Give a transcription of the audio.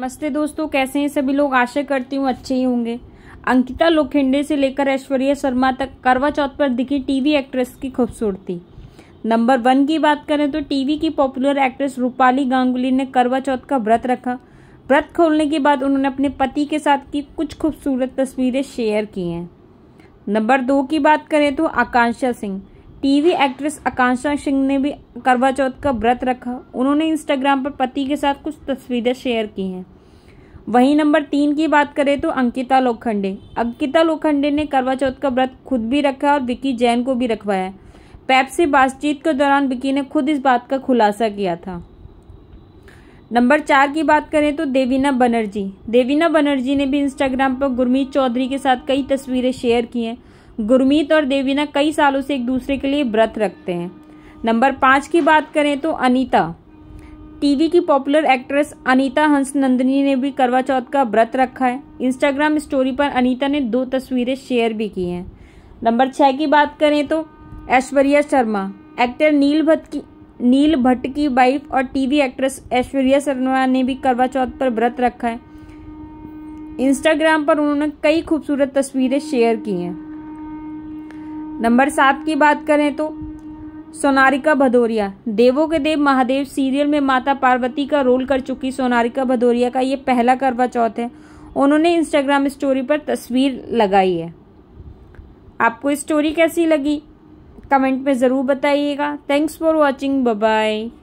नमस्ते दोस्तों कैसे हैं सभी लोग आशा करती हूँ अच्छे ही होंगे अंकिता लोखिंडे से लेकर ऐश्वर्या शर्मा तक करवा चौथ पर दिखी टीवी एक्ट्रेस की खूबसूरती नंबर वन की बात करें तो टीवी की पॉपुलर एक्ट्रेस रूपाली गांगुली ने करवा चौथ का व्रत रखा व्रत खोलने के बाद उन्होंने अपने पति के साथ की कुछ खूबसूरत तस्वीरें शेयर की हैं नंबर दो की बात करें तो आकांक्षा सिंह टीवी एक्ट्रेस आकांक्षा सिंह ने भी करवा चौथ का व्रत रखा उन्होंने इंस्टाग्राम पर पति के साथ कुछ तस्वीरें शेयर की हैं वहीं नंबर तीन की बात करें तो अंकिता लोखंडे अंकिता लोखंडे ने करवा चौथ का व्रत खुद भी रखा और विकी जैन को भी रखवाया पैप से बातचीत के दौरान विकी ने खुद इस बात का खुलासा किया था नंबर चार की बात करें तो देवीना बनर्जी देवीना बनर्जी ने भी इंस्टाग्राम पर गुरमीत चौधरी के साथ कई तस्वीरें शेयर की हैं गुरमीत और देवीना कई सालों से एक दूसरे के लिए व्रत रखते हैं नंबर पाँच की बात करें तो अनीता टीवी की popular actress Anita Hassanandani ने भी करवा चौथ का व्रत रखा है इंस्टाग्राम स्टोरी पर अनीता ने दो तस्वीरें शेयर भी की हैं नंबर छः की बात करें तो ऐश्वर्या शर्मा एक्टर नील भट्ट की नील भट्ट की वाइफ और टीवी एक्ट्रेस ऐश्वर्या शर्मा ने भी करवा चौथ पर व्रत रखा है इंस्टाग्राम पर उन्होंने कई खूबसूरत तस्वीरें शेयर की हैं नंबर सात की बात करें तो सोनारिका भदौरिया देवों के देव महादेव सीरियल में माता पार्वती का रोल कर चुकी सोनारिका भदौरिया का ये पहला करवा चौथ है उन्होंने इंस्टाग्राम स्टोरी पर तस्वीर लगाई है आपको स्टोरी कैसी लगी कमेंट में ज़रूर बताइएगा थैंक्स फॉर वॉचिंग बाय